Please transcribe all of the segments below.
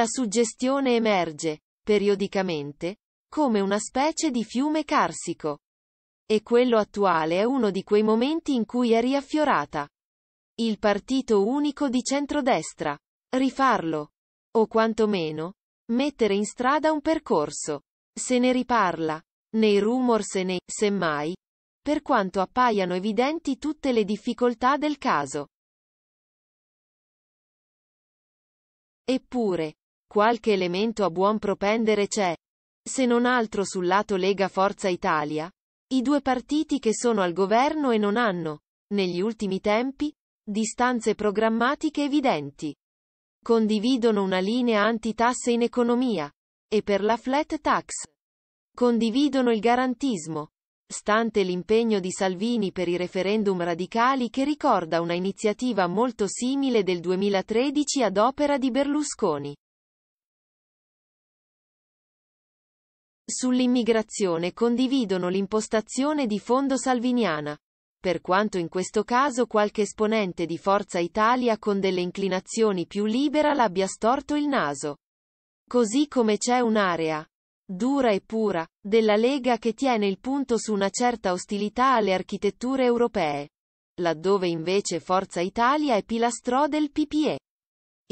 la suggestione emerge, periodicamente, come una specie di fiume carsico. E quello attuale è uno di quei momenti in cui è riaffiorata. Il partito unico di centrodestra. Rifarlo. O quantomeno, mettere in strada un percorso. Se ne riparla. Nei rumors e nei, semmai, per quanto appaiano evidenti tutte le difficoltà del caso. Eppure, qualche elemento a buon propendere c'è. Se non altro sul lato Lega Forza Italia, i due partiti che sono al governo e non hanno, negli ultimi tempi, distanze programmatiche evidenti. Condividono una linea antitasse in economia e per la flat tax. Condividono il garantismo, stante l'impegno di Salvini per i referendum radicali che ricorda una iniziativa molto simile del 2013 ad opera di Berlusconi. sull'immigrazione condividono l'impostazione di fondo salviniana. Per quanto in questo caso qualche esponente di Forza Italia con delle inclinazioni più libera l'abbia storto il naso. Così come c'è un'area dura e pura della Lega che tiene il punto su una certa ostilità alle architetture europee, laddove invece Forza Italia è pilastro del PPE.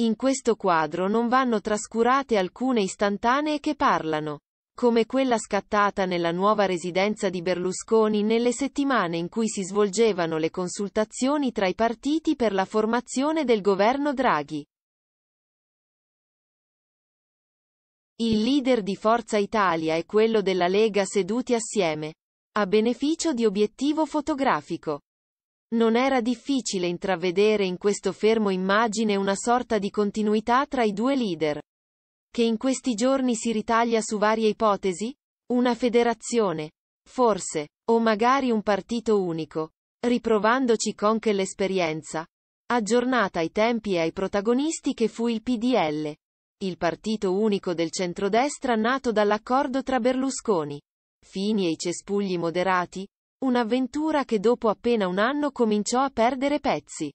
In questo quadro non vanno trascurate alcune istantanee che parlano come quella scattata nella nuova residenza di Berlusconi nelle settimane in cui si svolgevano le consultazioni tra i partiti per la formazione del governo Draghi. Il leader di Forza Italia e quello della Lega seduti assieme. A beneficio di obiettivo fotografico. Non era difficile intravedere in questo fermo immagine una sorta di continuità tra i due leader che in questi giorni si ritaglia su varie ipotesi? Una federazione, forse, o magari un partito unico, riprovandoci con che l'esperienza, aggiornata ai tempi e ai protagonisti che fu il PDL, il partito unico del centrodestra nato dall'accordo tra Berlusconi, Fini e i cespugli moderati, un'avventura che dopo appena un anno cominciò a perdere pezzi.